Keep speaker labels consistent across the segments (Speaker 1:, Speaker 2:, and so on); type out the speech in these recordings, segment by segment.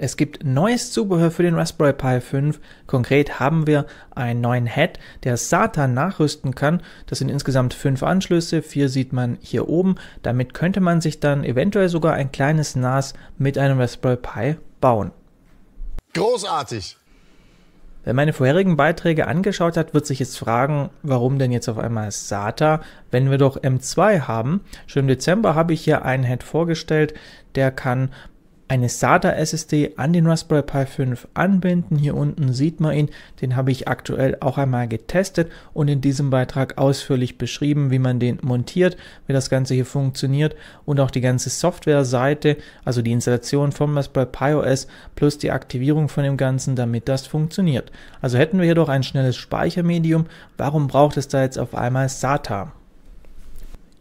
Speaker 1: Es gibt neues Zubehör für den Raspberry Pi 5. Konkret haben wir einen neuen Head, der SATA nachrüsten kann. Das sind insgesamt fünf Anschlüsse, vier sieht man hier oben. Damit könnte man sich dann eventuell sogar ein kleines NAS mit einem Raspberry Pi bauen. Großartig! Wer meine vorherigen Beiträge angeschaut hat, wird sich jetzt fragen, warum denn jetzt auf einmal SATA, wenn wir doch M2 haben. Schon im Dezember habe ich hier einen Head vorgestellt, der kann eine SATA SSD an den Raspberry Pi 5 anbinden. Hier unten sieht man ihn, den habe ich aktuell auch einmal getestet und in diesem Beitrag ausführlich beschrieben, wie man den montiert, wie das Ganze hier funktioniert und auch die ganze Software-Seite, also die Installation vom Raspberry Pi OS plus die Aktivierung von dem Ganzen, damit das funktioniert. Also hätten wir hier doch ein schnelles Speichermedium, warum braucht es da jetzt auf einmal SATA?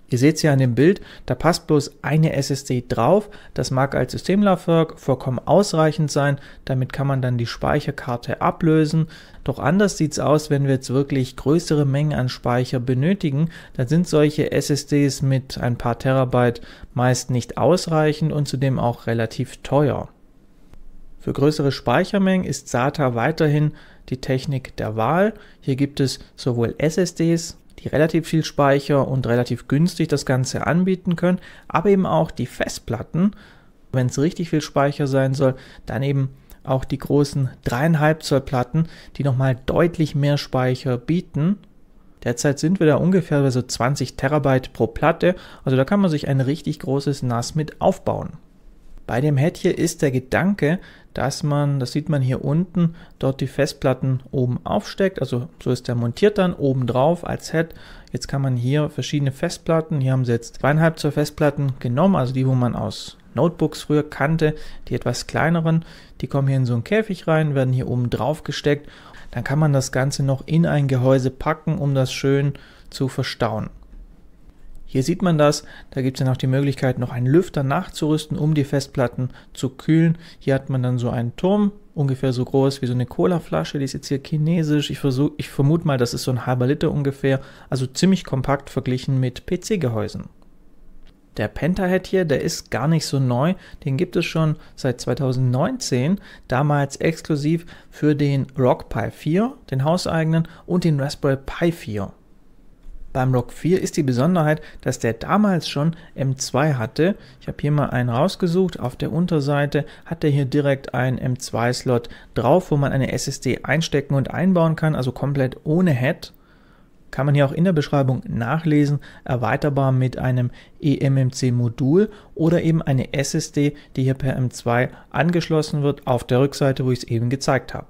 Speaker 1: Ihr seht es ja an dem Bild, da passt bloß eine SSD drauf. Das mag als Systemlaufwerk vollkommen ausreichend sein. Damit kann man dann die Speicherkarte ablösen. Doch anders sieht es aus, wenn wir jetzt wirklich größere Mengen an Speicher benötigen. Dann sind solche SSDs mit ein paar Terabyte meist nicht ausreichend und zudem auch relativ teuer. Für größere Speichermengen ist SATA weiterhin die Technik der Wahl. Hier gibt es sowohl SSDs die relativ viel Speicher und relativ günstig das Ganze anbieten können, aber eben auch die Festplatten, wenn es richtig viel Speicher sein soll, dann eben auch die großen 3,5 Zoll Platten, die nochmal deutlich mehr Speicher bieten. Derzeit sind wir da ungefähr bei so 20 Terabyte pro Platte, also da kann man sich ein richtig großes NAS mit aufbauen. Bei dem Head hier ist der Gedanke, dass man, das sieht man hier unten, dort die Festplatten oben aufsteckt, also so ist der montiert dann, oben drauf als Head. Jetzt kann man hier verschiedene Festplatten, hier haben sie jetzt zweieinhalb zur Festplatten genommen, also die, wo man aus Notebooks früher kannte, die etwas kleineren, die kommen hier in so einen Käfig rein, werden hier oben drauf gesteckt. Dann kann man das Ganze noch in ein Gehäuse packen, um das schön zu verstauen. Hier sieht man das, da gibt es dann auch die Möglichkeit, noch einen Lüfter nachzurüsten, um die Festplatten zu kühlen. Hier hat man dann so einen Turm, ungefähr so groß wie so eine Cola-Flasche, die ist jetzt hier chinesisch. Ich, versuch, ich vermute mal, das ist so ein halber Liter ungefähr, also ziemlich kompakt verglichen mit PC-Gehäusen. Der Pentahead hier, der ist gar nicht so neu, den gibt es schon seit 2019, damals exklusiv für den Rock Pi 4, den hauseigenen, und den Raspberry Pi 4. Beim Log 4 ist die Besonderheit, dass der damals schon M2 hatte. Ich habe hier mal einen rausgesucht. Auf der Unterseite hat er hier direkt einen M2-Slot drauf, wo man eine SSD einstecken und einbauen kann, also komplett ohne Head. Kann man hier auch in der Beschreibung nachlesen, erweiterbar mit einem eMMC-Modul oder eben eine SSD, die hier per M2 angeschlossen wird, auf der Rückseite, wo ich es eben gezeigt habe.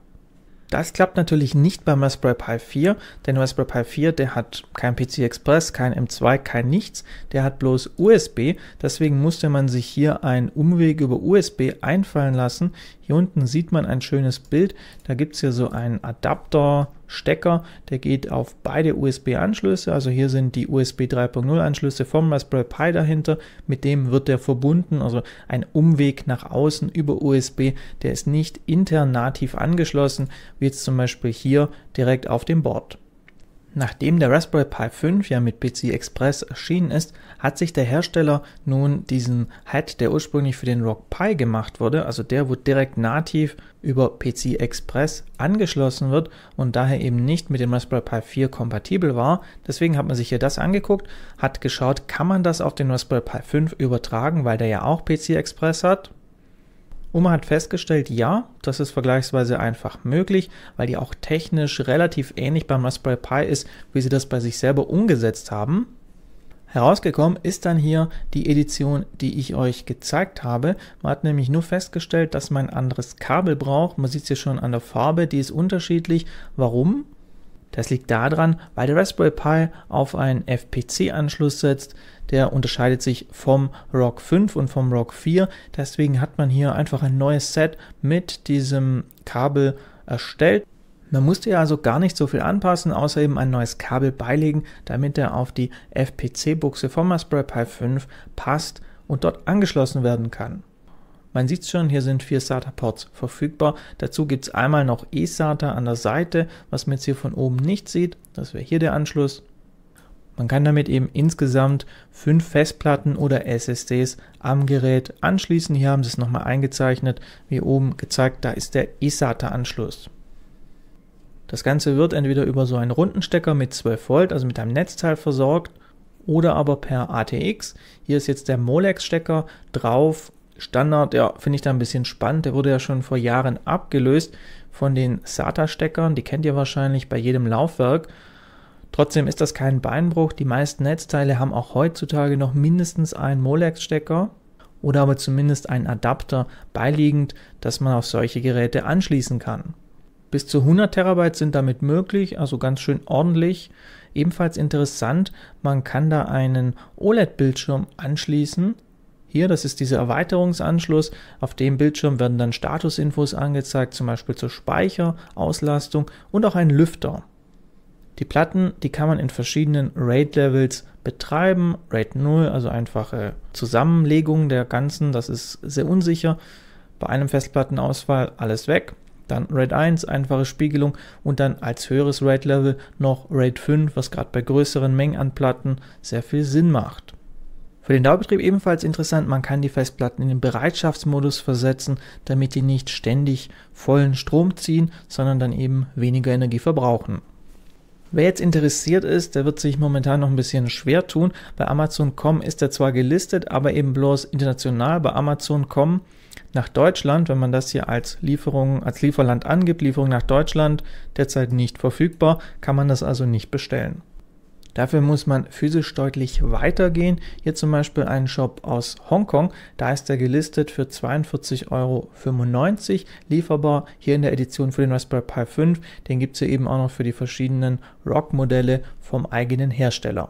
Speaker 1: Das klappt natürlich nicht beim Raspberry Pi 4, denn Raspberry Pi 4, der hat kein PC Express, kein M2, kein nichts, der hat bloß USB, deswegen musste man sich hier einen Umweg über USB einfallen lassen. Hier unten sieht man ein schönes Bild, da gibt es hier so einen Adapter, Stecker, der geht auf beide USB-Anschlüsse, also hier sind die USB 3.0 Anschlüsse vom Raspberry Pi dahinter, mit dem wird der verbunden, also ein Umweg nach außen über USB, der ist nicht intern nativ angeschlossen, wie jetzt zum Beispiel hier direkt auf dem Board. Nachdem der Raspberry Pi 5 ja mit PC Express erschienen ist, hat sich der Hersteller nun diesen Head, der ursprünglich für den Rock Pi gemacht wurde, also der, wo direkt nativ über PC Express angeschlossen wird und daher eben nicht mit dem Raspberry Pi 4 kompatibel war. Deswegen hat man sich hier das angeguckt, hat geschaut, kann man das auf den Raspberry Pi 5 übertragen, weil der ja auch PC Express hat und hat festgestellt, ja, das ist vergleichsweise einfach möglich, weil die auch technisch relativ ähnlich beim Raspberry Pi ist, wie sie das bei sich selber umgesetzt haben. Herausgekommen ist dann hier die Edition, die ich euch gezeigt habe. Man hat nämlich nur festgestellt, dass man ein anderes Kabel braucht. Man sieht es hier schon an der Farbe, die ist unterschiedlich. Warum? Das liegt daran, weil der Raspberry Pi auf einen FPC-Anschluss setzt. Der unterscheidet sich vom ROC 5 und vom ROC 4. Deswegen hat man hier einfach ein neues Set mit diesem Kabel erstellt. Man musste ja also gar nicht so viel anpassen, außer eben ein neues Kabel beilegen, damit er auf die FPC-Buchse vom Raspberry Pi 5 passt und dort angeschlossen werden kann. Man sieht es schon, hier sind vier SATA-Ports verfügbar. Dazu gibt es einmal noch eSATA an der Seite, was man jetzt hier von oben nicht sieht. Das wäre hier der Anschluss. Man kann damit eben insgesamt fünf Festplatten oder SSDs am Gerät anschließen. Hier haben sie es nochmal eingezeichnet, wie oben gezeigt, da ist der eSATA-Anschluss. Das Ganze wird entweder über so einen runden Stecker mit 12 Volt, also mit einem Netzteil versorgt, oder aber per ATX. Hier ist jetzt der Molex-Stecker drauf Standard, ja, finde ich da ein bisschen spannend. Der wurde ja schon vor Jahren abgelöst von den SATA-Steckern. Die kennt ihr wahrscheinlich bei jedem Laufwerk. Trotzdem ist das kein Beinbruch. Die meisten Netzteile haben auch heutzutage noch mindestens einen Molex-Stecker oder aber zumindest einen Adapter beiliegend, dass man auf solche Geräte anschließen kann. Bis zu 100 Terabyte sind damit möglich, also ganz schön ordentlich. Ebenfalls interessant, man kann da einen OLED-Bildschirm anschließen hier, das ist dieser Erweiterungsanschluss. Auf dem Bildschirm werden dann Statusinfos angezeigt, zum Beispiel zur Speicherauslastung und auch ein Lüfter. Die Platten, die kann man in verschiedenen RAID-Levels betreiben. RAID 0, also einfache Zusammenlegung der ganzen, das ist sehr unsicher. Bei einem Festplattenausfall alles weg. Dann RAID 1, einfache Spiegelung und dann als höheres RAID-Level noch RAID 5, was gerade bei größeren Mengen an Platten sehr viel Sinn macht. Für den Dauerbetrieb ebenfalls interessant, man kann die Festplatten in den Bereitschaftsmodus versetzen, damit die nicht ständig vollen Strom ziehen, sondern dann eben weniger Energie verbrauchen. Wer jetzt interessiert ist, der wird sich momentan noch ein bisschen schwer tun. Bei Amazon.com ist er zwar gelistet, aber eben bloß international bei Amazon.com nach Deutschland, wenn man das hier als Lieferung, als Lieferland angibt, Lieferung nach Deutschland, derzeit nicht verfügbar, kann man das also nicht bestellen. Dafür muss man physisch deutlich weitergehen. Hier zum Beispiel einen Shop aus Hongkong. Da ist er gelistet für 42,95 Euro lieferbar. Hier in der Edition für den Raspberry Pi 5. Den gibt es hier eben auch noch für die verschiedenen ROG-Modelle vom eigenen Hersteller.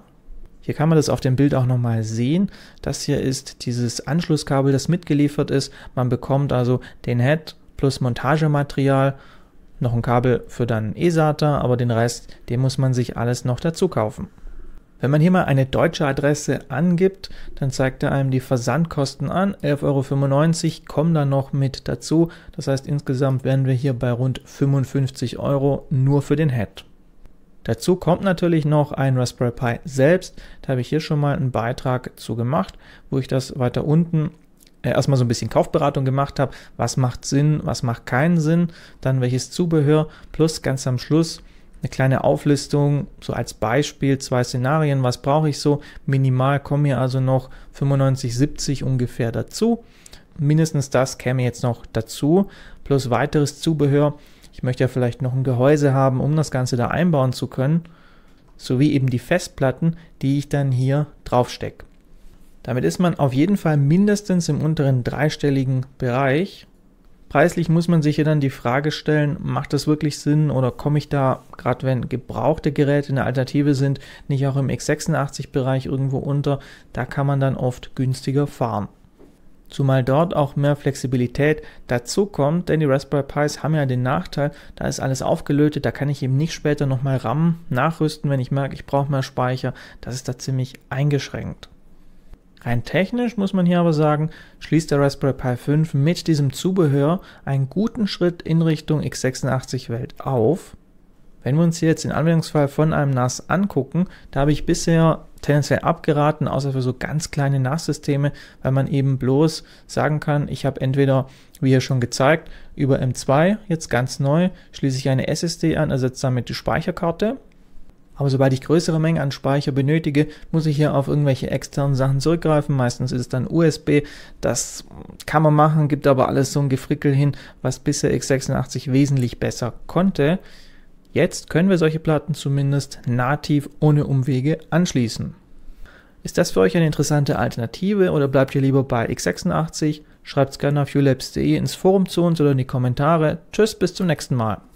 Speaker 1: Hier kann man das auf dem Bild auch nochmal sehen. Das hier ist dieses Anschlusskabel, das mitgeliefert ist. Man bekommt also den Head plus Montagematerial noch ein Kabel für dann eSATA, aber den Rest, den muss man sich alles noch dazu kaufen. Wenn man hier mal eine deutsche Adresse angibt, dann zeigt er einem die Versandkosten an. 11,95 Euro kommen dann noch mit dazu. Das heißt, insgesamt wären wir hier bei rund 55 Euro nur für den Head. Dazu kommt natürlich noch ein Raspberry Pi selbst. Da habe ich hier schon mal einen Beitrag zu gemacht, wo ich das weiter unten äh, erstmal so ein bisschen Kaufberatung gemacht habe, was macht Sinn, was macht keinen Sinn, dann welches Zubehör, plus ganz am Schluss eine kleine Auflistung, so als Beispiel zwei Szenarien, was brauche ich so, minimal kommen mir also noch 95, 70 ungefähr dazu, mindestens das käme jetzt noch dazu, plus weiteres Zubehör, ich möchte ja vielleicht noch ein Gehäuse haben, um das Ganze da einbauen zu können, sowie eben die Festplatten, die ich dann hier draufstecke. Damit ist man auf jeden Fall mindestens im unteren dreistelligen Bereich. Preislich muss man sich hier dann die Frage stellen, macht das wirklich Sinn oder komme ich da, gerade wenn gebrauchte Geräte eine Alternative sind, nicht auch im X86-Bereich irgendwo unter? Da kann man dann oft günstiger fahren. Zumal dort auch mehr Flexibilität dazu kommt, denn die Raspberry Pis haben ja den Nachteil, da ist alles aufgelötet, da kann ich eben nicht später nochmal RAM nachrüsten, wenn ich merke, ich brauche mehr Speicher. Das ist da ziemlich eingeschränkt. Rein technisch muss man hier aber sagen, schließt der Raspberry Pi 5 mit diesem Zubehör einen guten Schritt in Richtung x86-Welt auf. Wenn wir uns hier jetzt den Anwendungsfall von einem NAS angucken, da habe ich bisher tendenziell abgeraten, außer für so ganz kleine NAS-Systeme, weil man eben bloß sagen kann, ich habe entweder, wie hier schon gezeigt, über M2 jetzt ganz neu, schließe ich eine SSD an, ersetze damit die Speicherkarte aber sobald ich größere Mengen an Speicher benötige, muss ich hier auf irgendwelche externen Sachen zurückgreifen. Meistens ist es dann USB. Das kann man machen, gibt aber alles so ein Gefrickel hin, was bisher x86 wesentlich besser konnte. Jetzt können wir solche Platten zumindest nativ ohne Umwege anschließen. Ist das für euch eine interessante Alternative oder bleibt ihr lieber bei x86? Schreibt es gerne auf ulabs.de ins Forum zu uns oder in die Kommentare. Tschüss, bis zum nächsten Mal.